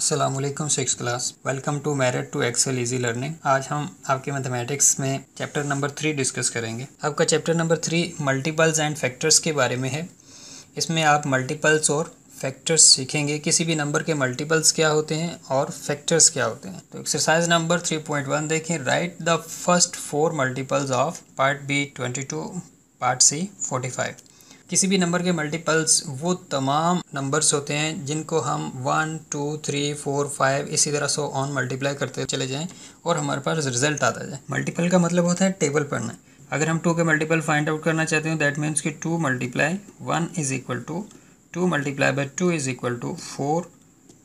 Aslam six class welcome to merit to excel easy learning आज हम आपके मैथमेटिक्स में चैप्टर नंबर थ्री डिस्कस करेंगे आपका chapter number three multiples and factors के बारे में है इसमें आप मल्टीपल्स और फैक्टर्स सीखेंगे किसी भी नंबर के मल्टीपल्स क्या होते हैं और फैक्टर्स क्या होते हैं तो exercise number three point one देखें right the first four multiples of part B twenty two part C forty five किसी भी नंबर के मल्टीपल्स वो तमाम नंबर्स होते हैं जिनको हम one two three four five इसी तरह सो ऑन मल्टीप्लाई करते चले जाएं और हमारे पास रिजल्ट आता जाए मल्टीपल का मतलब होता है टेबल पढ़ना अगर हम टू के मल्टीपल फाइंड आउट करना चाहते हैं दैट मीन्स कि two multiply one is equal to two multiply by two is equal to four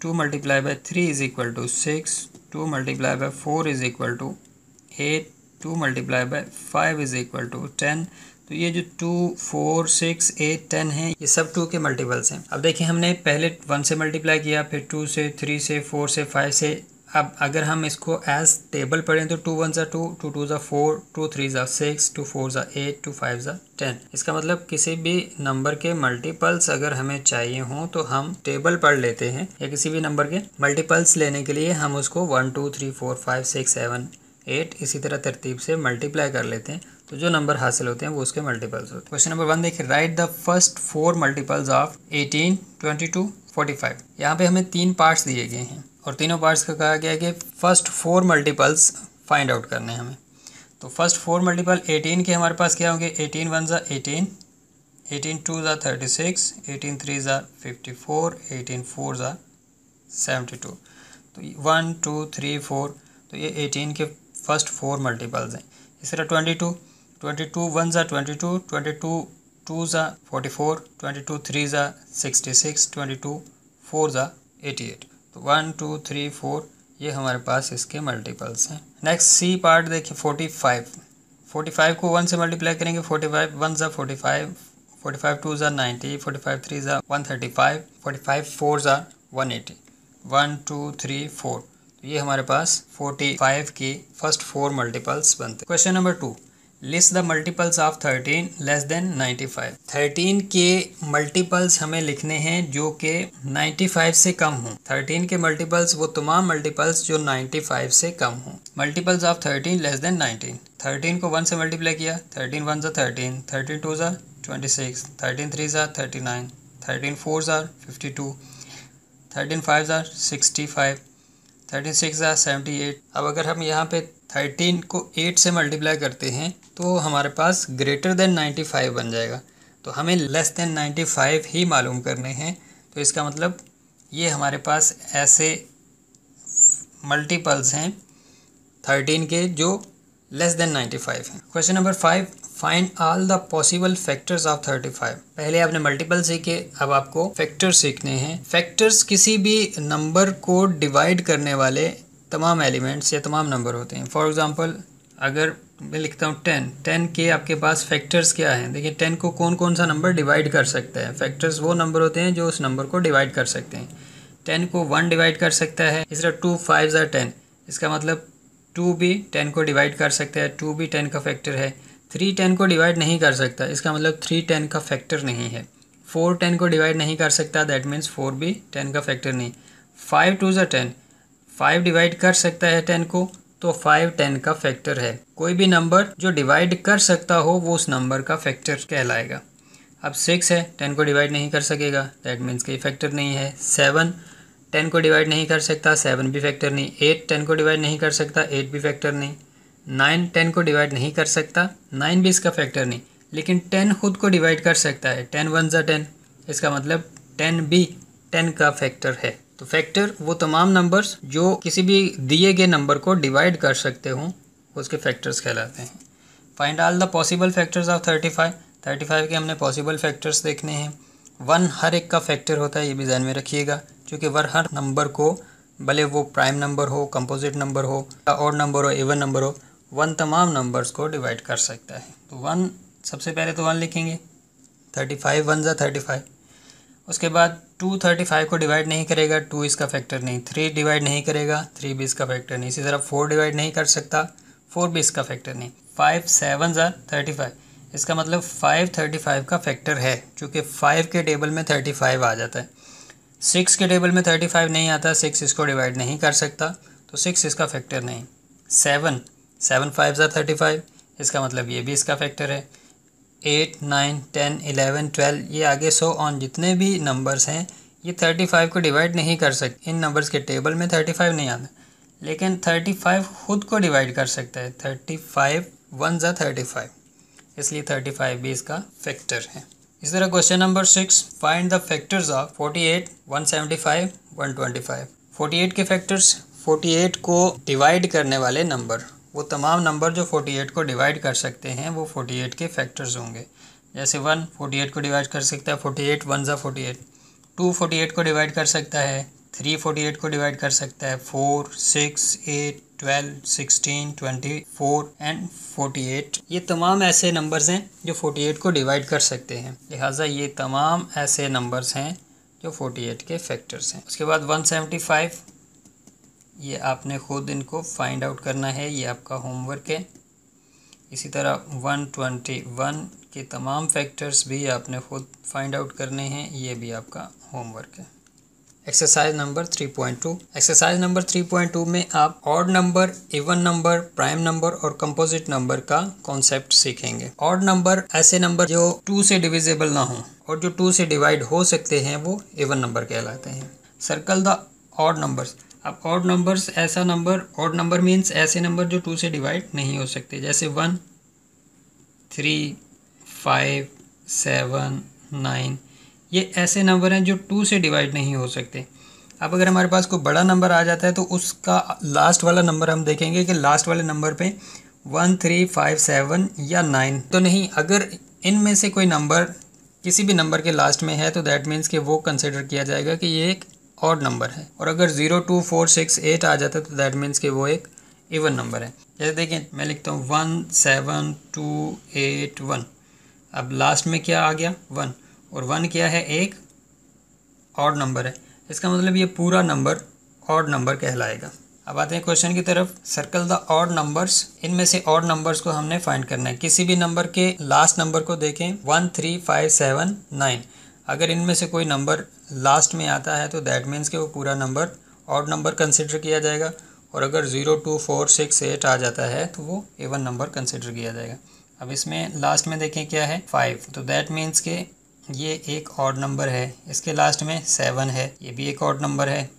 two multiply by three is equal to six two multiply by four is equal to eight two multiply by five is equal to ten तो ये जो two four six eight ten है ये सब to के multiples हैं अब देखिए हमने पहले वन से मल्टीप्लाई किया फिर टू से थ्री से फोर से फाइव से अब अगर हम इसको एज टेबल पढ़ें तो टू वन ज़ा टू टू टू ज़ा फोर टू थ्री ज़ा सिक्स टू फोर ज़ा एट टू फाइव ज़ा टेन इसका मतलब किसी भी नंबर के मल्टीपल्स अगर हमें चाहिए हों तो हम टेबल पढ़ लेते हैं या किसी भी नंबर के मल्टीपल्स लेने के लिए हम उसको one two three four five six seven eight इसी तरह तरतीब से मल्टीप्लाई कर लेते हैं तो जो नंबर हासिल होते हैं वो उसके मल्टीपल्स होते हैं क्वेश्चन नंबर वन देखिए right the first four multiples of eighteen twenty two forty five यहाँ पे हमें तीन पार्ट्स दिए गए हैं और तीनों पार्ट्स का कहा गया है कि first four multiples find out करने हैं हमें तो फर्स्ट फोर मल्टीपल एटीन के हमारे पास क्या होंगे एटीन वन ज़ा एटीन एटीन टू ज़ा थर्टी सिक्स एटीन थ्री ज़ा फिफ्टी फोर एटीन फोर ज़ा सेवेंटी टू तो वन टू थ्री फोर तो ये एटीन तो के फर्स्ट फोर मल्टीपल्स हैं इस तरह twenty two twenty two one ज़ा twenty two twenty two two ज़ा forty four twenty two three ज़ा sixty six twenty two four ज़ा एटी एट तो वन टू थ्री फोर ये हमारे पास इसके मल्टीपल्स हैं नेक्स्ट सी पार्ट देखिए फोर्टी फाइव फोर्टी फाइव को वन से मल्टीप्लाई करेंगे फोर्टी फाइव वन ज़ा forty five forty five two ज़ा नाइन्टी फोर्टी फाइव थ्री ज़ा one thirty five forty five four ज़ा one eighty one two three four तो ये हमारे पास फोर्टी फाइव की फर्स्ट फोर मल्टीपल्स बनते question number two list the multiples of thirteen less than ninety five thirteen के multiples हमें लिखने हैं जो के नाइन्टी फाइव से कम हों थर्टीन के मल्टीपल्स वो तमाम मल्टीपल्स जो नाइन्टी फाइव से कम हों multiples of thirteen less than nineteen thirteen को वन से मल्टीप्लाई किया थर्टीन वन ज़ा थर्टीन थर्टीन टू ज़ा ट्वेंटी सिक्स थर्टीन थ्री ज़ा थर्टी नाइन थर्टीन फोर ज़ा फिफ्टी टू थर्टीन फाइव ज़ा सिक्सटी फाइव थर्टी सिक्स या सेवेंटी एट अब अगर हम यहाँ पे थर्टीन को एट से मल्टीप्लाई करते हैं तो हमारे पास ग्रेटर देन नाइन्टी फाइव बन जाएगा तो हमें लेस देन नाइन्टी फाइव ही मालूम करने हैं तो इसका मतलब ये हमारे पास ऐसे मल्टीपल्स हैं थर्टीन के जो लेस देन नाइन्टी फाइव हैं question number five find all the possible factors of thirty five पहले आपने मल्टीपल सीखे अब आपको फैक्टर सीखने हैं फैक्टर्स किसी भी नंबर को डिवाइड करने वाले तमाम एलिमेंट्स या तमाम नंबर होते हैं फॉर एग्जाम्पल अगर मैं लिखता हूँ टेन टेन के आपके पास फैक्टर्स क्या हैं देखिए टेन को कौन कौन सा नंबर डिवाइड कर सकता है फैक्टर्स वो नंबर होते हैं जो उस नंबर को डिवाइड कर सकते हैं टेन को वन डिवाइड कर सकता है इस तरह टू फाइव ज़ार टेन इसका मतलब टू भी टेन को डिवाइड कर सकता है टू भी टेन का फैक्टर है थ्री टेन को डिवाइड नहीं कर सकता इसका मतलब थ्री टेन का फैक्टर नहीं है फोर टेन को डिवाइड नहीं कर सकता दैट मीन्स फोर भी टेन का फैक्टर नहीं फाइव टू ज़ा टेन फाइव डिवाइड कर सकता है टेन को तो फाइव टेन का फैक्टर है कोई भी नंबर जो डिवाइड कर सकता हो वो उस नंबर का फैक्टर कहलाएगा अब सिक्स है टेन को डिवाइड नहीं कर सकेगा दैट मीन्स कोई फैक्टर नहीं है सेवन टेन को डिवाइड नहीं कर सकता सेवन भी फैक्टर नहीं एट टेन को डिवाइड नहीं कर सकता एट भी फैक्टर नहीं नाइन टेन को डिवाइड नहीं कर सकता नाइन भी इसका फैक्टर नहीं लेकिन टेन खुद को डिवाइड कर सकता है टेन वन ज़ा टेन इसका मतलब टेन भी टेन का फैक्टर है तो फैक्टर वो तमाम नंबर्स जो किसी भी दिए गए नंबर को डिवाइड कर सकते हों उसके फैक्टर्स कहलाते हैं find all the possible factors of thirty five thirty five के हमने पॉसिबल फैक्टर्स देखने हैं वन हर एक का फैक्टर होता है ये भी ध्यान में रखिएगा क्योंकि वर हर नंबर को भले वो प्राइम नंबर हो कंपोजिट नंबर हो और नंबर हो एवन नंबर हो वन तमाम नंबर्स को डिवाइड कर सकता है तो वन सबसे पहले तो वन लिखेंगे थर्टी फाइव वन ज़ा थर्टी फाइव उसके बाद टू थर्टी फाइव को डिवाइड नहीं करेगा टू इसका फैक्टर नहीं थ्री डिवाइड नहीं करेगा थ्री भी इसका फैक्टर नहीं इसी तरह फोर डिवाइड नहीं कर सकता फोर भी इसका फैक्टर नहीं फाइव सेवन ज़ा थर्टी फाइव इसका मतलब फाइव थर्टी फाइव का फैक्टर है चूँकि फाइव के टेबल में थर्टी फाइव आ जाता है सिक्स के टेबल में थर्टी फाइव नहीं आता सिक्स इसको डिवाइड नहीं कर सकता तो सिक्स इसका फैक्टर नहीं सेवन सेवन फाइव ज़ार थर्टी फाइव इसका मतलब ये भी इसका फैक्टर है eight nine ten eleven twelve ये आगे सो ऑन जितने भी नंबर्स हैं ये थर्टी फाइव को डिवाइड नहीं कर सकते इन नंबर्स के टेबल में थर्टी फाइव नहीं आता लेकिन थर्टी फाइव खुद को डिवाइड कर सकता है थर्टी फाइव वन ज़ार थर्टी फाइव इसलिए थर्टी फाइव भी इसका फैक्टर है इस तरह question number six find the factors of forty eight one seventy five one twenty five forty eight के फैक्टर्स फोर्टी एट को डिवाइड करने वाले नंबर वो तमाम नंबर जो 48 को डिवाइड कर सकते हैं वो 48 के फैक्टर्स होंगे जैसे वन 48 को डिवाइड कर सकता है 48 एट वन ज़ा फोर्टी टू फोर्टी को डिवाइड कर सकता है थ्री फोर्टी एट को डिवाइड कर सकता है four six eight twelve sixteen twenty four and forty eight ये तमाम ऐसे नंबर्स हैं जो फोर्टी एट को डिवाइड कर सकते हैं लिहाजा ये तमाम ऐसे नंबर्स हैं जो फोर्टी एट के फैक्टर्स हैं उसके बाद वन सेवेंटी फाइव ये आपने ख़ुद इनको फाइंड आउट करना है ये आपका होमवर्क है इसी तरह वन ट्वेंटी वन के तमाम फैक्टर्स भी आपने ख़ुद फाइंड आउट करने हैं ये भी आपका होमवर्क है एक्सरसाइज नंबर 3.2 एक्सरसाइज नंबर 3.2 में आप odd number even number prime number और कंपोजिट नंबर का कॉन्सेप्ट सीखेंगे ऑड नंबर ऐसे नंबर जो टू से डिविजिबल ना हो और जो टू से डिवाइड हो सकते हैं वो इवन नंबर कहलाते हैं सर्कल द ऑड नंबर्स अब ऑड नंबर्स ऐसा नंबर ऑड नंबर मीन्स ऐसे नंबर जो टू से डिवाइड नहीं हो सकते जैसे one three five seven nine ये ऐसे नंबर हैं जो टू से डिवाइड नहीं हो सकते अब अगर हमारे पास कोई बड़ा नंबर आ जाता है तो उसका लास्ट वाला नंबर हम देखेंगे कि लास्ट वाले नंबर पे वन थ्री फाइव सेवन या नाइन तो नहीं अगर इनमें से कोई नंबर किसी भी नंबर के लास्ट में है तो दैट मीन्स कि वो कंसिडर किया जाएगा कि ये एक ऑड नंबर है और अगर zero two four six eight आ जाता है तो दैट मीन्स कि वो एक इवन नंबर है जैसे देखें मैं लिखता हूँ one seven two eight one अब लास्ट में क्या आ गया वन और वन क्या है एक ऑड नंबर है इसका मतलब ये पूरा नंबर ऑड नंबर कहलाएगा अब आते हैं क्वेश्चन की तरफ सर्कल द ऑड नंबर्स इनमें से ऑड नंबर्स को हमने फाइंड करना है किसी भी नंबर के लास्ट नंबर को देखें one three five seven nine अगर इनमें से कोई नंबर लास्ट में आता है तो दैट मीन्स कि वो पूरा नंबर ऑड नंबर कंसिडर किया जाएगा और अगर zero two four six eight आ जाता है तो वो एवन नंबर कंसिडर किया जाएगा अब इसमें लास्ट में देखें क्या है फाइव तो दैट मीन्स के ये एक ऑड नंबर है इसके लास्ट में सेवन है ये भी एक ऑड नंबर है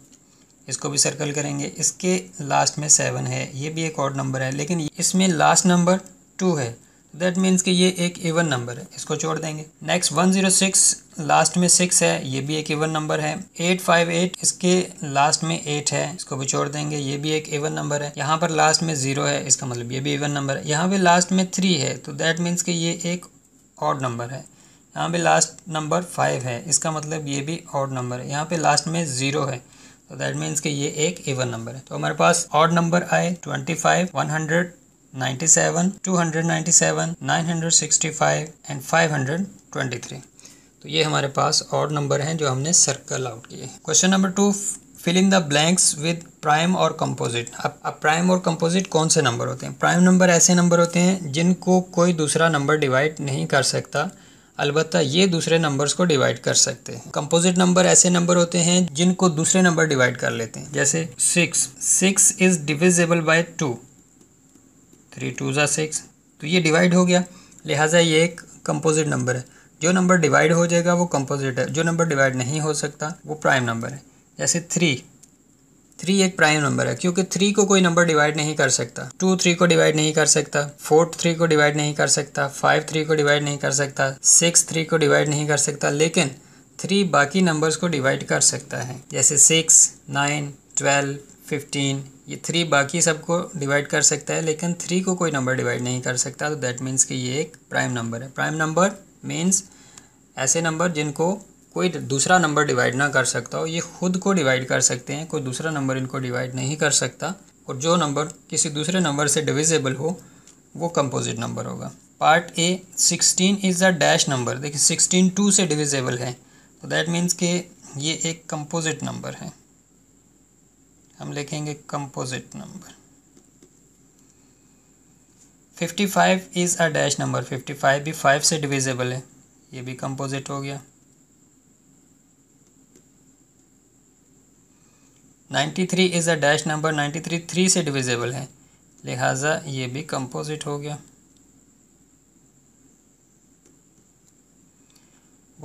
इसको भी सर्कल करेंगे इसके लास्ट में सेवन है ये भी एक ऑड नंबर है लेकिन इसमें लास्ट नंबर टू है दैट मीन्स कि ये एक इवन नंबर है इसको छोड़ देंगे नेक्स्ट 106 लास्ट में सिक्स है ये भी एक इवन नंबर है 858 इसके लास्ट में एट है इसको भी छोड़ देंगे ये भी एक एवन नंबर है यहाँ पर लास्ट में जीरो है इसका मतलब ये भी इवन नंबर है यहाँ पे लास्ट में थ्री है तो दैट मीन्स कि ये एक ऑड नंबर है यहाँ पे लास्ट नंबर फाइव है इसका मतलब ये भी ऑड नंबर है यहाँ पे लास्ट में ज़ीरो है तो दैट मीन्स कि ये एक इवन नंबर है तो हमारे पास ऑड नंबर आए twenty five one hundred 97, 297, 965 and 523 तो ये हमारे पास और नंबर हैं जो हमने सर्कल आउट किए question number two fill in the blanks with prime और कंपोजिट अब अब प्राइम और कंपोजिट कौन से नंबर होते हैं प्राइम नंबर ऐसे नंबर होते हैं जिनको कोई दूसरा नंबर डिवाइड नहीं कर सकता अलबत्त ये दूसरे नंबर्स को डिवाइड कर सकते हैं कंपोजिट नंबर ऐसे नंबर होते हैं जिनको दूसरे नंबर डिवाइड कर लेते हैं जैसे six six is divisible by two three two ज़ा सिक्स तो ये डिवाइड हो गया लिहाजा ये एक कंपोजिट नंबर है जो नंबर डिवाइड हो जाएगा वो कंपोजिट है जो नंबर डिवाइड नहीं हो सकता वो प्राइम नंबर है जैसे थ्री थ्री एक प्राइम नंबर है क्योंकि थ्री को कोई नंबर डिवाइड नहीं कर सकता टू थ्री को डिवाइड नहीं कर सकता फोर्थ थ्री को डिवाइड नहीं कर सकता फाइव थ्री को डिवाइड नहीं कर सकता सिक्स थ्री को डिवाइड नहीं कर सकता लेकिन थ्री बाकी नंबर्स को डिवाइड कर सकता है जैसे सिक्स नाइन ट्वेल्व फिफ्टीन ये थ्री बाकी सबको डिवाइड कर सकता है लेकिन थ्री को कोई नंबर डिवाइड नहीं कर सकता तो दैट मीन्स कि ये एक प्राइम नंबर है प्राइम नंबर मीन्स ऐसे नंबर जिनको कोई दूसरा नंबर डिवाइड ना कर सकता हो ये खुद को डिवाइड कर सकते हैं कोई दूसरा नंबर इनको डिवाइड नहीं कर सकता और जो नंबर किसी दूसरे नंबर से डिविजेबल हो वो कंपोजिट नंबर होगा part A sixteen is the dash number देखिए सिक्सटीन टू से डिविजेबल है तो दैट मीन्स कि ये एक कंपोजिट नंबर है हम लिखेंगे composite number 55 is a dash number 55 भी 5 से डिविजिबल है ये भी कंपोजिट हो गया 93 is a dash number 93 three से डिविजिबल है लिहाजा ये भी कंपोजिट हो गया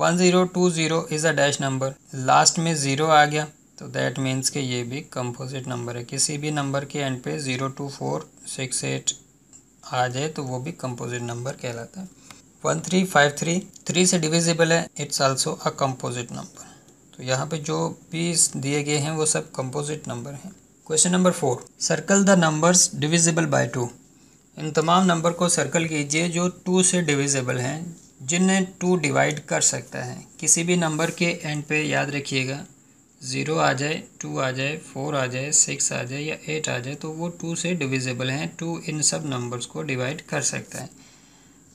1020 is a dash number last में ज़ीरो आ गया तो दैट मीन्स कि ये भी कंपोजिट नंबर है किसी भी नंबर के एंड पे zero two four six eight आ जाए तो वो भी कंपोजिट नंबर कहलाता है one three five three three से डिविजिबल है it's also a composite number तो यहाँ पे जो भी दिए गए हैं वो सब कंपोजिट नंबर हैं question number four circle the numbers divisible by two इन तमाम नंबर को सर्कल कीजिए जो टू से डिविजिबल हैं जिन्हें टू डिवाइड कर सकता है किसी भी नंबर के एंड पे याद रखिएगा ज़ीरो आ जाए टू आ जाए फोर आ जाए सिक्स आ जाए या एट आ जाए तो वो टू से डिविजिबल हैं टू इन सब नंबर्स को डिवाइड कर सकता है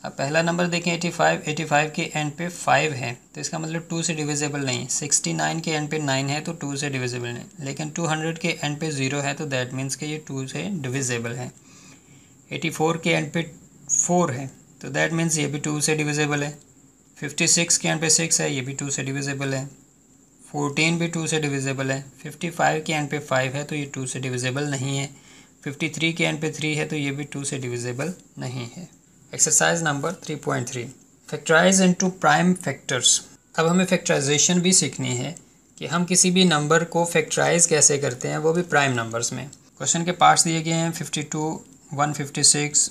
अब पहला नंबर देखें एटी फाइव एटी फाइव के एंड पे फाइव है तो इसका मतलब टू से डिविजिबल नहीं है सिक्सटी नाइन के एंड पे नाइन है तो टू से डिविजिबल नहीं लेकिन टू हंड्रेड के एंड पे ज़ीरो है तो दैट मीन्स कि ये टू से डिविजिबल है एटी फोर के एंड पे फोर है तो दैट मीन्स ये भी टू से डिविजिबल है फिफ्टी सिक्स के एंड पे सिक्स है ये भी टू से डिविजिबल है फोर्टीन भी टू से डिविजिबल है फिफ्टी फाइव के एंड पे फाइव है तो ये टू से डिविजिबल नहीं है फिफ्टी थ्री के एंड पे थ्री है तो ये भी टू से डिविजिबल नहीं है exercise number three point three factorise to prime factors अब हमें फैक्टराइजेशन भी सीखनी है कि हम किसी भी नंबर को फैक्टराइज कैसे करते हैं वो भी प्राइम नंबर्स में क्वेश्चन के पार्ट्स दिए गए हैं fifty two one fifty six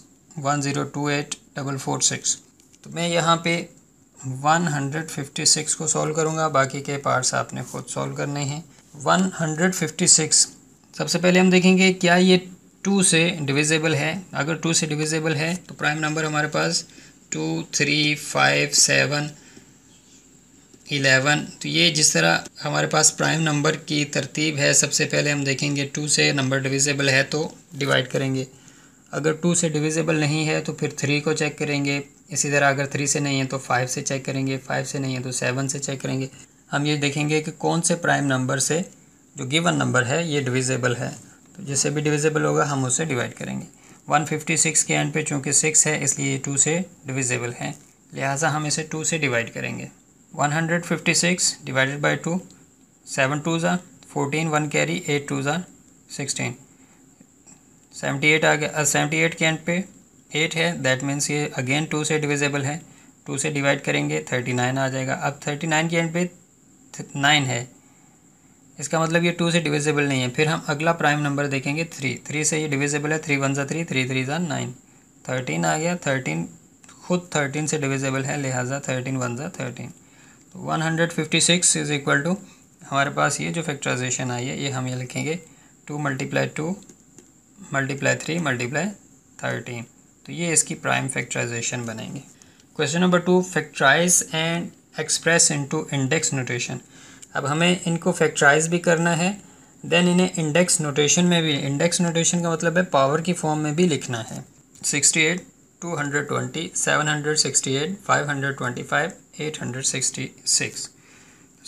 one zero two eight double four six तो मैं यहाँ पे 156 को सॉल्व करूँगा बाकी के पार्ट्स आपने खुद सॉल्व करने हैं 156 सबसे पहले हम देखेंगे क्या ये टू से डिविजिबल है अगर टू से डिविजिबल है तो प्राइम नंबर हमारे पास two three five seven eleven तो ये जिस तरह हमारे पास प्राइम नंबर की तरतीब है सबसे पहले हम देखेंगे टू से नंबर डिविजिबल है तो डिवाइड करेंगे अगर टू से डिविजिबल नहीं है तो फिर थ्री को चेक करेंगे इसी तरह अगर थ्री से नहीं है तो फाइव से चेक करेंगे फाइव से नहीं है तो सेवन से चेक करेंगे हम ये देखेंगे कि कौन से प्राइम नंबर से जो गिवन नंबर है ये डिविजेबल है तो जैसे भी डिविजेबल होगा हम उसे डिवाइड करेंगे 156 के एंड पे चूँकि सिक्स है इसलिए ये टू से डिविजेबल है लिहाजा हम इसे टू से डिवाइड करेंगे 156 divided by two seven two ज़ा fourteen one carry eight two ज़ा सिक्सटीन सेवेंटी एट आ गया सेवेंटी एट के एंड पे एट है दैट मीन्स ये अगेन टू से डिविजेबल है टू से डिवाइड करेंगे थर्टी नाइन आ जाएगा अब थर्टी नाइन के एंड पे नाइन है इसका मतलब ये टू से डिविजेबल नहीं है फिर हम अगला प्राइम नंबर देखेंगे थ्री थ्री से ये डिविजेबल है थ्री वन ज़ा थ्री थ्री थ्री ज़ा नाइन थर्टीन आ गया थर्टीन खुद थर्टीन से डिविजेबल है लिहाजा थर्टीन वन ज़ा थर्टीन तो one hundred fifty six is equal to हमारे पास ये जो फैक्ट्राइजेशन आई है ये हम ये लिखेंगे two multiply two multiply three multiply thirteen तो ये इसकी प्राइम फैक्ट्राइजेशन बनेंगे question number two factorise and express into index notation अब हमें इनको फैक्ट्राइज भी करना है देन इन्हें इंडेक्स नोटेशन में भी इंडेक्स नोटेशन का मतलब है पावर की फॉर्म में भी लिखना है sixty eight two hundred twenty seven hundred sixty eight five hundred twenty five eight hundred sixty six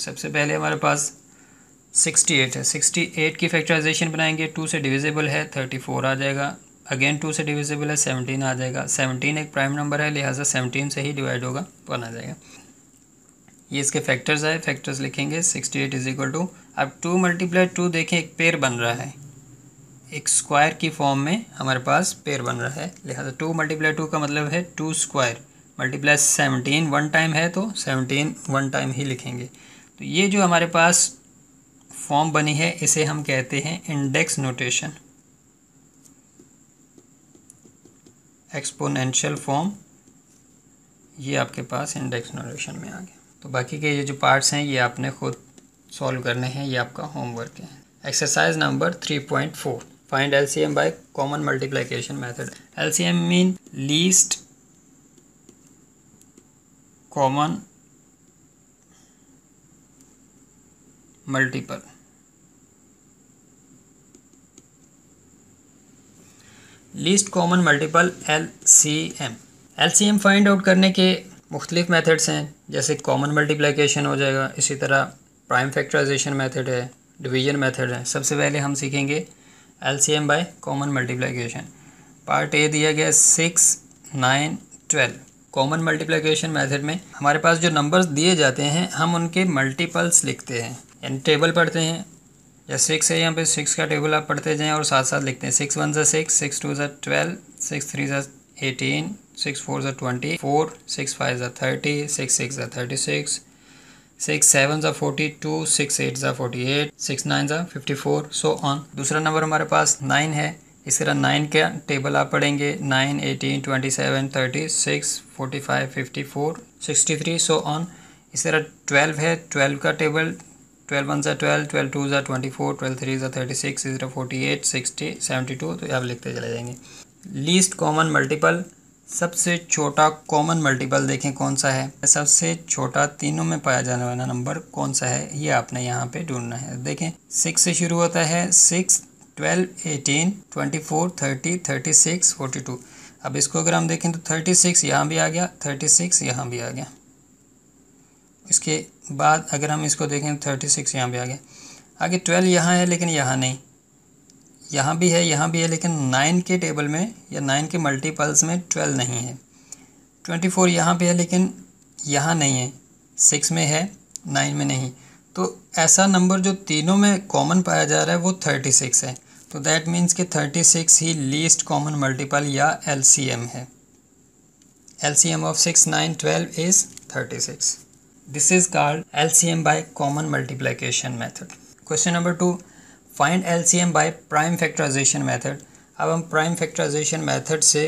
सबसे पहले हमारे पास सिक्सटी एट है सिक्सटी एट की फैक्ट्राइजेशन बनाएंगे टू से डिविजिबल है थर्टी फोर आ जाएगा अगेन टू से डिविजिबल है सेवनटीन आ जाएगा सेवनटीन एक प्राइम नंबर है लिहाजा सेवनटीन से ही डिवाइड होगा वन आ जाएगा ये इसके फैक्टर्स आए फैक्टर्स लिखेंगे sixty eight is equal to अब टू मल्टीप्लाई टू देखें एक पेयर बन रहा है एक स्क्वायर की फॉर्म में हमारे पास पेयर बन रहा है लिहाजा टू मल्टीप्लाई टू का मतलब है two square multiply seventeen one time है तो सेवनटीन वन टाइम ही लिखेंगे तो ये जो हमारे पास फॉर्म बनी है इसे हम कहते हैं इंडेक्स नोटेशन एक्सपोनेंशियल फॉर्म ये आपके पास इंडेक्स नोटेशन में आ गया तो बाकी के ये जो पार्ट्स हैं ये आपने खुद सॉल्व करने हैं ये आपका होमवर्क है exercise number three point four find L C M by common multiplication method L C M mean least common multiple least common multiple L C M L C M find out करने के मुख्तलिफ methods हैं जैसे common multiplication हो जाएगा इसी तरह prime factorisation method है डिवीजन मैथड है सबसे पहले हम सीखेंगे L C M by common multiplication part A दिया गया six nine twelve common multiplication method में हमारे पास जो नंबर्स दिए जाते हैं हम उनके मल्टीपल्स लिखते हैं यानी टेबल पढ़ते हैं या सिक्स है यहाँ पे सिक्स का टेबल आप पढ़ते जाएँ और साथ साथ लिखते हैं सिक्स वन ज़ा सिक्स सिक्स टू ज़ा ट्वेल्व सिक्स थ्री ज़ा एटीन सिक्स फोर ज़ा ट्वेंटी फोर सिक्स फाइव ज़ा थर्टी सिक्स सिक्स ज़ा थर्टी सिक्स सिक्स सेवन ज़ा फोर्टी टू सिक्स एट ज़ा फोर्टी एट सिक्स नाइन ज़ा फिफ्टी फोर सो ऑन दूसरा number हमारे पास नाइन है इस तरह नाइन का टेबल आप पढ़ेंगे nine eighteen twenty seven thirty six forty five fifty four sixty three so on इस तरह ट्वेल्व है ट्वेल्व का टेबल ट्वेल्व वन ज़ा ट्वेल्व ट्वेल्व टू ज़ा ट्वेंटी फोर ट्वेल्व थ्री ज़ा thirty six zero forty eight sixty seventy two तो आप लिखते चले जाएंगे लीस्ट कॉमन मल्टीपल सबसे छोटा कॉमन मल्टीपल देखें कौन सा है सबसे छोटा तीनों में पाया जाने वाला नंबर कौन सा है ये आपने यहाँ पे ढूंढना है देखें सिक्स से शुरू होता है six twelve eighteen twenty four thirty thirty six forty two अब इसको अगर हम देखें तो थर्टी सिक्स यहाँ भी आ गया थर्टी सिक्स यहाँ भी आ गया इसके बाद अगर हम इसको देखें थर्टी तो सिक्स यहाँ पर आ गया आगे ट्वेल्व यहाँ है लेकिन यहाँ नहीं यहाँ भी है यहाँ भी है लेकिन नाइन के टेबल में या नाइन के मल्टीपल्स में ट्वेल्व नहीं है ट्वेंटी फोर यहाँ पर है लेकिन यहाँ नहीं है सिक्स में है नाइन में नहीं तो ऐसा नंबर जो तीनों में कॉमन पाया जा रहा है वो थर्टी सिक्स है तो दैट मीन्स कि थर्टी सिक्स ही लीस्ट कॉमन मल्टीपल या एल सी एम है L C M of six nine twelve is thirty six This is called LCM by common multiplication method. Question number two, find LCM by prime factorization method. अब हम prime factorization method से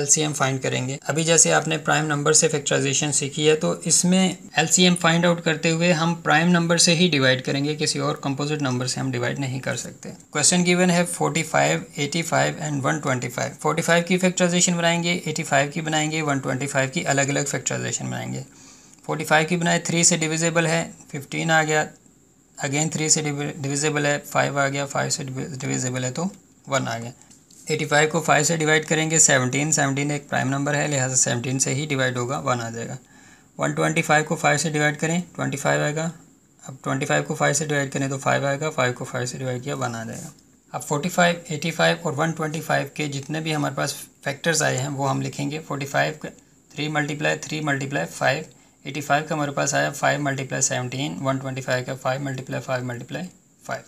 LCM find करेंगे अभी जैसे आपने prime number से factorization सीखी है तो इसमें LCM find out करते हुए हम prime number से ही divide करेंगे किसी और composite number से हम divide नहीं कर सकते Question given है 45, 85 and 125. 45 की factorization बनाएंगे 85 की बनाएंगे 125 की अलग अलग factorization बनाएंगे फोर्टी फाइव की बनाए थ्री से डिविजिबल है फिफ्टीन आ गया अगेन थ्री से डिविजिबल है फाइव आ गया फाइव से डिविजिबल है तो वन आ गया एटी फाइव को फाइव से डिवाइड करेंगे सेवनटीन सेवनटीन एक प्राइम नंबर है लिहाजा सेवनटीन से ही डिवाइड होगा वन आ जाएगा वन ट्वेंटी फाइव को फाइव से डिवाइड करें ट्वेंटी फाइव आएगा अब ट्वेंटी फाइव को फाइव से डिवाइड करें तो फाइव आएगा फाइव को फाइव से डिवाइड किया वन आ जाएगा अब फोर्टी फाइव एटी फाइव और वन ट्वेंटी फाइव के जितने भी हमारे पास फैक्टर्स आए हैं वो हम लिखेंगे forty five three multiply three multiply five eighty five का हमारे पास आया five multiply seventeen one twenty five का five multiply five multiply five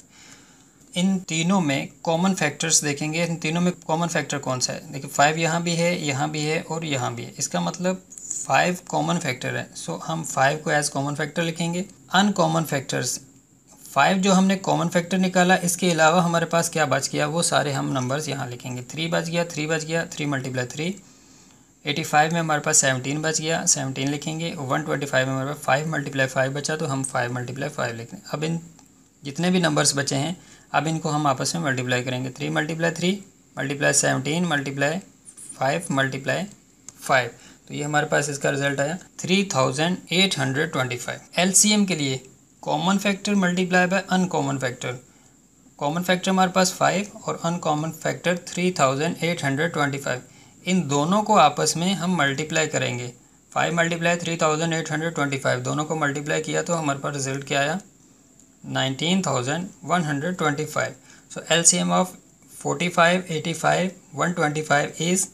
इन तीनों में कॉमन फैक्टर्स देखेंगे इन तीनों में कॉमन फैक्टर कौन सा है देखिए फाइव यहाँ भी है यहाँ भी है और यहाँ भी है इसका मतलब फाइव कॉमन फैक्टर है सो so, हम फाइव को एज कॉमन फैक्टर लिखेंगे अनकॉमन फैक्टर्स फाइव जो हमने कॉमन फैक्टर निकाला इसके अलावा हमारे पास क्या बच गया वो सारे हम नंबर्स यहाँ लिखेंगे थ्री बच गया थ्री बच गया three multiply three eighty five में हमारे पास सेवनटीन बच गया सेवनटीन लिखेंगे वन ट्वेंटी फाइव में हमारे पास फाइव मल्टीप्लाई फाइव बचा तो हम फाइव मल्टीप्लाई फाइव लिखें अब इन जितने भी नंबर्स बचे हैं अब इनको हम आपस में मल्टीप्लाई करेंगे three multiply three multiply seventeen multiply five multiply five तो ये हमारे पास इसका रिजल्ट आया three thousand eight hundred twenty five L C M के लिए common factor multiply by uncommon factor common factor हमारे पास फाइव और uncommon factor three thousand eight hundred twenty five इन दोनों को आपस में हम मल्टीप्लाई करेंगे five multiply three thousand eight hundred twenty five दोनों को मल्टीप्लाई किया तो हमारे पास रिजल्ट क्या आया nineteen thousand one hundred twenty five so L C M of forty five eighty five one twenty five is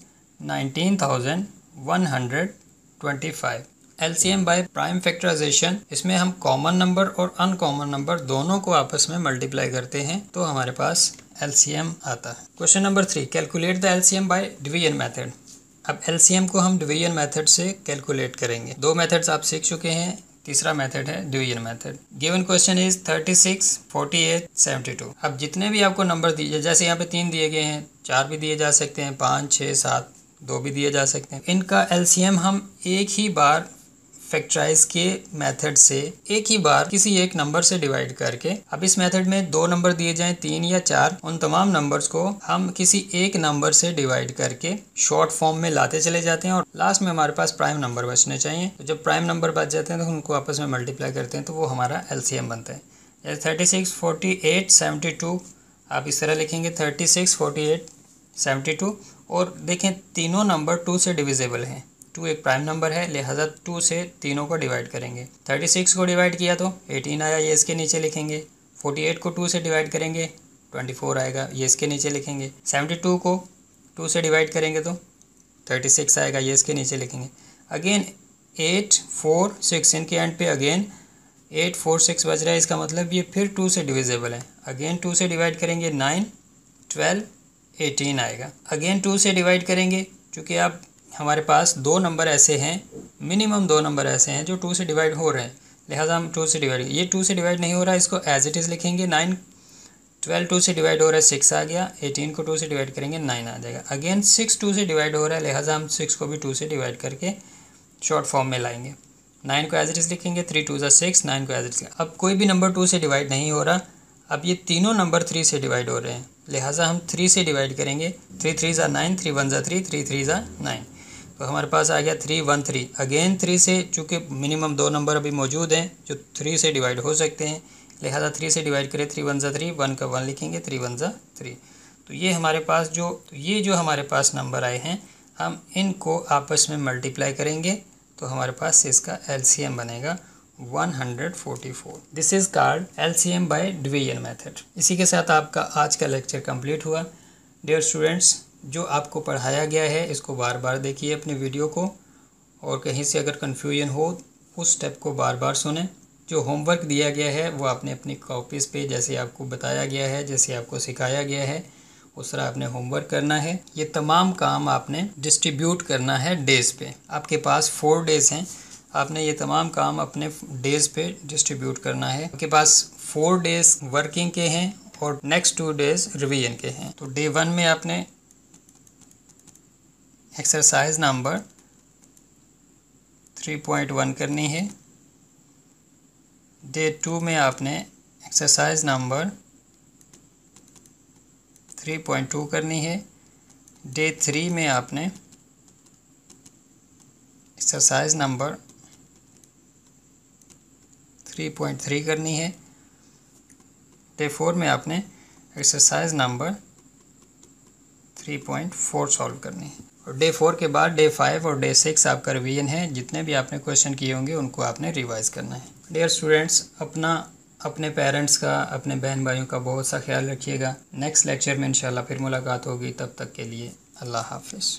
nineteen thousand one hundred twenty five L C M by prime factorization इसमें हम common number और uncommon number दोनों को आपस में multiply करते हैं तो हमारे पास एलसीएम आता है question number three calculate the LCM by division method अब एलसीएम को हम डिवीजन मेथड से कैलकुलेट करेंगे दो मेथड्स आप सीख चुके हैं तीसरा मेथड है division method given question is thirty six forty eight seventy two अब जितने भी आपको नंबर दिए जैसे यहाँ पे तीन दिए गए हैं चार भी दिए जा सकते हैं पाँच छः सात दो भी दिए जा सकते हैं इनका एल हम एक ही बार फैक्टराइज के मेथड से एक ही बार किसी एक नंबर से डिवाइड करके अब इस मेथड में दो नंबर दिए जाए तीन या चार उन तमाम नंबर्स को हम किसी एक नंबर से डिवाइड करके शॉर्ट फॉर्म में लाते चले जाते हैं और लास्ट में हमारे पास प्राइम नंबर बचने चाहिए तो जब प्राइम नंबर बच जाते हैं तो उनको आपस में मल्टीप्लाई करते हैं तो वो हमारा एलसीएम बनता है जैसे thirty six forty eight seventy two आप इस तरह लिखेंगे thirty six forty eight seventy two और देखें तीनों नंबर टू से डिविजेबल हैं टू एक प्राइम नंबर है लिहाजा टू से तीनों को डिवाइड करेंगे थर्टी सिक्स को डिवाइड किया तो एटीन आया ये इसके नीचे लिखेंगे फोर्टी एट को टू से डिवाइड करेंगे ट्वेंटी फोर आएगा ये इसके नीचे लिखेंगे सेवेंटी टू को टू से डिवाइड करेंगे तो थर्टी सिक्स आएगा ये इसके नीचे लिखेंगे अगेन एट फोर सिक्स इनके एंड पे अगेन एट फोर सिक्स बज रहा है इसका मतलब ये फिर टू से डिविजेबल है अगेन टू से डिवाइड करेंगे नाइन ट्वेल्व एटीन आएगा अगेन टू से डिवाइड करेंगे क्योंकि आप हमारे पास दो नंबर ऐसे हैं मिनिमम दो नंबर ऐसे हैं जो टू से डिवाइड हो रहे हैं लिहाजा हम टू से डिवाइड ये टू से डिवाइड नहीं हो रहा है इसको एज इट इज़ लिखेंगे नाइन ट्वेल्व टू से डिवाइड हो रहा है सिक्स आ गया एटीन को टू से डिवाइड करेंगे नाइन आ जाएगा अगेन सिक्स टू से डिवाइड हो रहा है लिहाजा हम सिक्स को भी टू से डिवाइड करके शॉर्ट फॉर्म में लाएंगे नाइन को एज इट इज़ लिखेंगे थ्री टू ज़ा सिक्स नाइन को एज इट अब कोई भी नंबर टू से डिवाइड नहीं हो रहा अब ये तीनों नंबर थ्री से डिवाइड हो रहे हैं लिहाजा हम थ्री से डिवाइड करेंगे थ्री थ्री ज़ा नाइन थ्री वन ज़ा थ्री थ्री थ्री ज़ा नाइन तो हमारे पास आ गया three one three again three से चूँकि मिनिमम दो नंबर अभी मौजूद हैं जो थ्री से डिवाइड हो सकते हैं लिहाजा थ्री से डिवाइड करें थ्री वन ज़ा थ्री वन का वन लिखेंगे थ्री वन ज़ा थ्री तो ये हमारे पास जो तो ये जो हमारे पास नंबर आए हैं हम इनको आपस में मल्टीप्लाई करेंगे तो हमारे पास इसका एम बनेगा 144 this is called L C M by division method इसी के साथ आपका आज का लेक्चर कम्प्लीट हुआ डियर स्टूडेंट्स जो आपको पढ़ाया गया है इसको बार बार देखिए अपने वीडियो को और कहीं से अगर कन्फ्यूजन हो उस स्टेप को बार बार सुने जो होमवर्क दिया गया है वो आपने अपनी कॉपीज़ पे जैसे आपको बताया गया है जैसे आपको सिखाया गया है उस तरह आपने होमवर्क करना है ये तमाम काम आपने डिस्ट्रीब्यूट करना है डेज़ पे आपके पास फोर डेज़ हैं आपने ये तमाम काम अपने डेज़ पे डिस्ट्रीब्यूट करना है आपके पास फोर डेज़ वर्किंग के हैं और नेक्स्ट टू डेज़ रिविजन के हैं तो डे वन में आपने exercise number three point one करनी है डे टू में आपने exercise number three point two करनी है डे थ्री में आपने exercise number three point three करनी है डे फोर में आपने exercise number three point four solve करनी है और डे फोर के बाद डे फाइव और डे सिक्स आपका रिवीजन है जितने भी आपने क्वेश्चन किए होंगे उनको आपने रिवाइज करना है डेयर स्टूडेंट्स अपना अपने पेरेंट्स का अपने बहन भाइयों का बहुत सा ख्याल रखिएगा नेक्स्ट लेक्चर में इंशाल्लाह फिर मुलाकात होगी तब तक के लिए अल्लाह हाफिज़